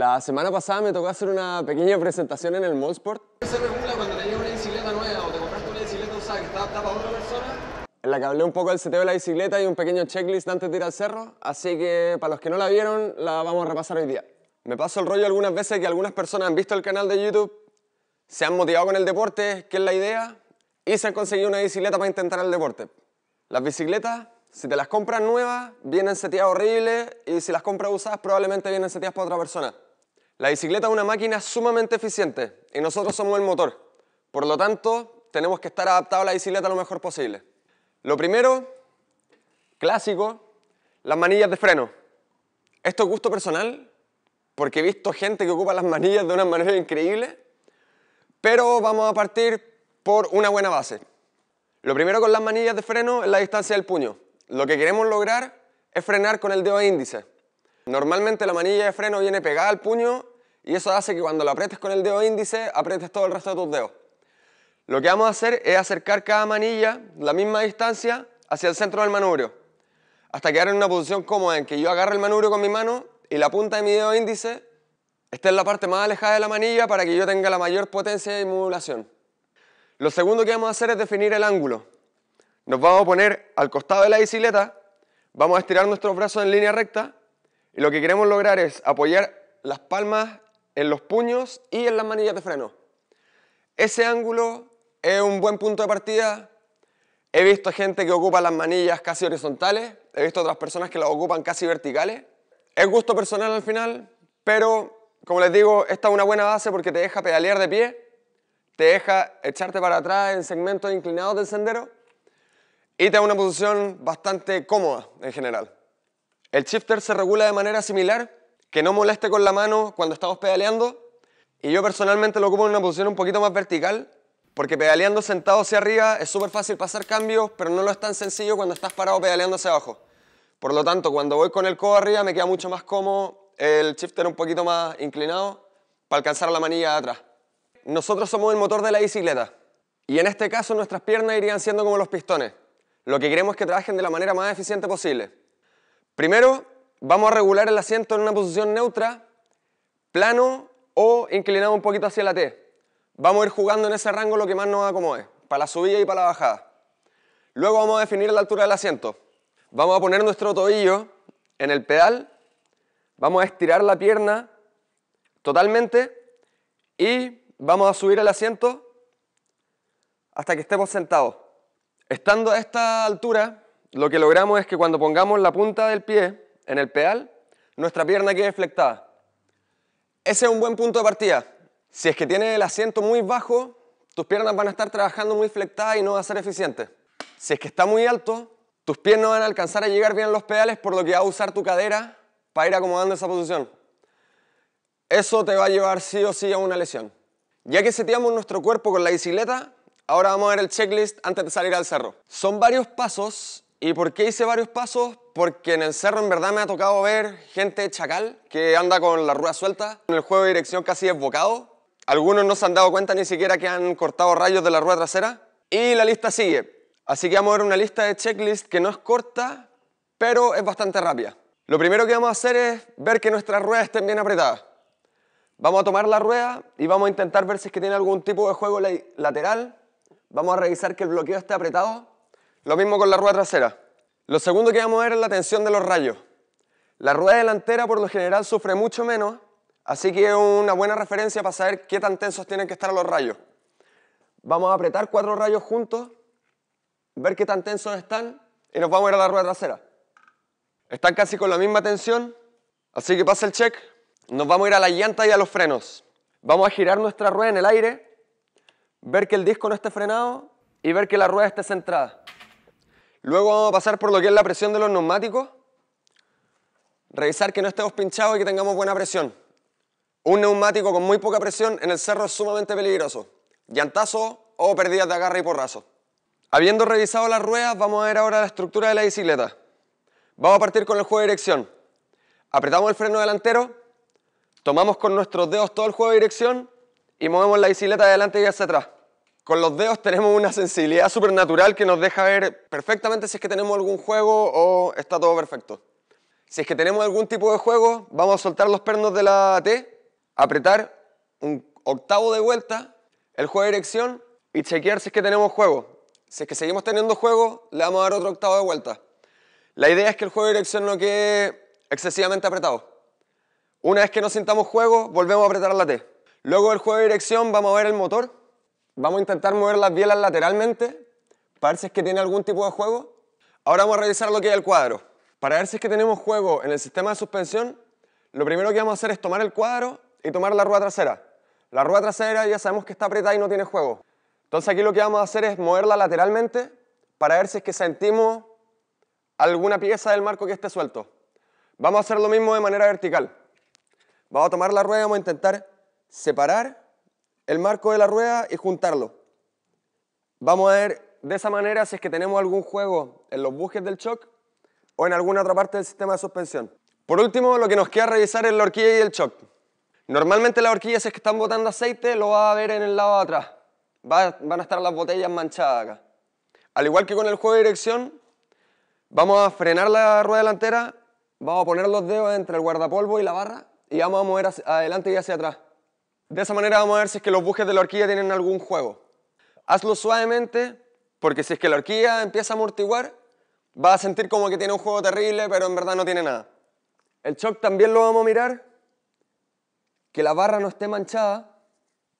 La semana pasada me tocó hacer una pequeña presentación en el Molsport. ¿Se cuando tenías una bicicleta nueva o te compraste una bicicleta usada que está para otra persona? En la que hablé un poco del seteo de la bicicleta y un pequeño checklist antes de ir al cerro, así que para los que no la vieron, la vamos a repasar hoy día. Me pasó el rollo algunas veces que algunas personas han visto el canal de YouTube, se han motivado con el deporte, que es la idea, y se han conseguido una bicicleta para intentar el deporte. Las bicicletas, si te las compras nuevas, vienen seteadas horribles y si las compras usadas, probablemente vienen seteadas para otra persona. La bicicleta es una máquina sumamente eficiente y nosotros somos el motor. Por lo tanto, tenemos que estar adaptados a la bicicleta lo mejor posible. Lo primero, clásico, las manillas de freno. Esto es gusto personal, porque he visto gente que ocupa las manillas de una manera increíble, pero vamos a partir por una buena base. Lo primero con las manillas de freno es la distancia del puño. Lo que queremos lograr es frenar con el dedo índice. Normalmente la manilla de freno viene pegada al puño y eso hace que cuando lo aprietes con el dedo índice, aprietes todo el resto de tus dedos. Lo que vamos a hacer es acercar cada manilla la misma distancia hacia el centro del manubrio, hasta quedar en una posición cómoda en que yo agarre el manubrio con mi mano y la punta de mi dedo índice esté en la parte más alejada de la manilla para que yo tenga la mayor potencia de modulación. Lo segundo que vamos a hacer es definir el ángulo. Nos vamos a poner al costado de la bicicleta, vamos a estirar nuestros brazos en línea recta y lo que queremos lograr es apoyar las palmas en los puños y en las manillas de freno. Ese ángulo es un buen punto de partida. He visto gente que ocupa las manillas casi horizontales, he visto otras personas que las ocupan casi verticales. Es gusto personal al final, pero como les digo, esta es una buena base porque te deja pedalear de pie, te deja echarte para atrás en segmentos inclinados del sendero y te da una posición bastante cómoda en general. El shifter se regula de manera similar, que no moleste con la mano cuando estamos pedaleando. Y yo personalmente lo ocupo en una posición un poquito más vertical, porque pedaleando sentado hacia arriba es súper fácil pasar cambios, pero no lo es tan sencillo cuando estás parado pedaleando hacia abajo. Por lo tanto, cuando voy con el codo arriba me queda mucho más cómodo el shifter un poquito más inclinado para alcanzar la manilla de atrás. Nosotros somos el motor de la bicicleta y en este caso nuestras piernas irían siendo como los pistones. Lo que queremos es que trabajen de la manera más eficiente posible. Primero, Vamos a regular el asiento en una posición neutra, plano o inclinado un poquito hacia la T. Vamos a ir jugando en ese rango lo que más nos acomode, para la subida y para la bajada. Luego vamos a definir la altura del asiento. Vamos a poner nuestro tobillo en el pedal, vamos a estirar la pierna totalmente y vamos a subir el asiento hasta que estemos sentados. Estando a esta altura, lo que logramos es que cuando pongamos la punta del pie en el pedal, nuestra pierna quede flectada. Ese es un buen punto de partida. Si es que tiene el asiento muy bajo, tus piernas van a estar trabajando muy flectadas y no va a ser eficiente. Si es que está muy alto, tus pies no van a alcanzar a llegar bien los pedales, por lo que va a usar tu cadera para ir acomodando esa posición. Eso te va a llevar sí o sí a una lesión. Ya que seteamos nuestro cuerpo con la bicicleta, ahora vamos a ver el checklist antes de salir al cerro. Son varios pasos ¿Y por qué hice varios pasos? Porque en el cerro en verdad me ha tocado ver gente chacal que anda con la rueda suelta, en el juego de dirección casi desbocado. Algunos no se han dado cuenta ni siquiera que han cortado rayos de la rueda trasera. Y la lista sigue. Así que vamos a ver una lista de checklist que no es corta, pero es bastante rápida. Lo primero que vamos a hacer es ver que nuestras ruedas estén bien apretadas. Vamos a tomar la rueda y vamos a intentar ver si es que tiene algún tipo de juego lateral. Vamos a revisar que el bloqueo esté apretado lo mismo con la rueda trasera. Lo segundo que vamos a ver es la tensión de los rayos. La rueda delantera por lo general sufre mucho menos, así que es una buena referencia para saber qué tan tensos tienen que estar los rayos. Vamos a apretar cuatro rayos juntos, ver qué tan tensos están y nos vamos a ir a la rueda trasera. Están casi con la misma tensión, así que pasa el check. Nos vamos a ir a la llanta y a los frenos. Vamos a girar nuestra rueda en el aire, ver que el disco no esté frenado y ver que la rueda esté centrada. Luego vamos a pasar por lo que es la presión de los neumáticos. Revisar que no estemos pinchados y que tengamos buena presión. Un neumático con muy poca presión en el cerro es sumamente peligroso. Llantazo o pérdidas de agarre y porrazo. Habiendo revisado las ruedas, vamos a ver ahora la estructura de la bicicleta. Vamos a partir con el juego de dirección. Apretamos el freno delantero, tomamos con nuestros dedos todo el juego de dirección y movemos la bicicleta de adelante y hacia atrás. Con los dedos tenemos una sensibilidad supernatural que nos deja ver perfectamente si es que tenemos algún juego o está todo perfecto. Si es que tenemos algún tipo de juego, vamos a soltar los pernos de la T, apretar un octavo de vuelta, el juego de dirección y chequear si es que tenemos juego. Si es que seguimos teniendo juego, le vamos a dar otro octavo de vuelta. La idea es que el juego de dirección no quede excesivamente apretado. Una vez que nos sintamos juego, volvemos a apretar la T. Luego del juego de dirección vamos a ver el motor Vamos a intentar mover las bielas lateralmente para ver si es que tiene algún tipo de juego. Ahora vamos a revisar lo que hay el cuadro. Para ver si es que tenemos juego en el sistema de suspensión, lo primero que vamos a hacer es tomar el cuadro y tomar la rueda trasera. La rueda trasera ya sabemos que está apretada y no tiene juego. Entonces aquí lo que vamos a hacer es moverla lateralmente para ver si es que sentimos alguna pieza del marco que esté suelto. Vamos a hacer lo mismo de manera vertical. Vamos a tomar la rueda y vamos a intentar separar el marco de la rueda y juntarlo. Vamos a ver de esa manera si es que tenemos algún juego en los bujes del shock o en alguna otra parte del sistema de suspensión. Por último, lo que nos queda revisar es la horquilla y el shock. Normalmente la horquillas, si es que están botando aceite, lo va a ver en el lado de atrás. van a estar las botellas manchadas acá. Al igual que con el juego de dirección, vamos a frenar la rueda delantera, vamos a poner los dedos entre el guardapolvo y la barra y vamos a mover adelante y hacia atrás. De esa manera vamos a ver si es que los bujes de la horquilla tienen algún juego. Hazlo suavemente, porque si es que la horquilla empieza a amortiguar, va a sentir como que tiene un juego terrible, pero en verdad no tiene nada. El shock también lo vamos a mirar, que la barra no esté manchada,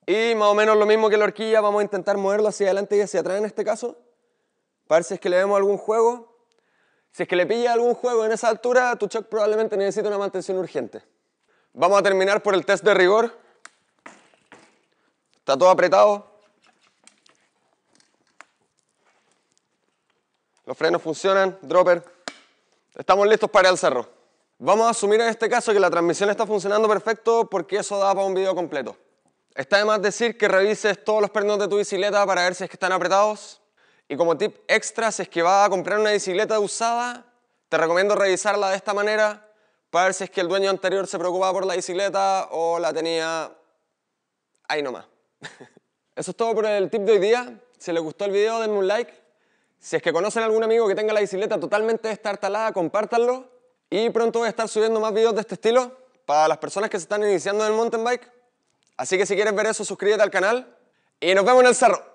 y más o menos lo mismo que la horquilla, vamos a intentar moverlo hacia adelante y hacia atrás en este caso, para ver si es que le vemos algún juego. Si es que le pilla algún juego en esa altura, tu shock probablemente necesita una mantención urgente. Vamos a terminar por el test de rigor, Está todo apretado. Los frenos funcionan, dropper. Estamos listos para el cerro. Vamos a asumir en este caso que la transmisión está funcionando perfecto porque eso da para un video completo. Está de más decir que revises todos los pernos de tu bicicleta para ver si es que están apretados. Y como tip extra, si es que vas a comprar una bicicleta usada, te recomiendo revisarla de esta manera para ver si es que el dueño anterior se preocupaba por la bicicleta o la tenía ahí nomás. Eso es todo por el tip de hoy día. Si les gustó el video, denme un like. Si es que conocen algún amigo que tenga la bicicleta totalmente destartalada, compártanlo. Y pronto voy a estar subiendo más videos de este estilo para las personas que se están iniciando en el mountain bike. Así que si quieres ver eso, suscríbete al canal. Y nos vemos en el cerro.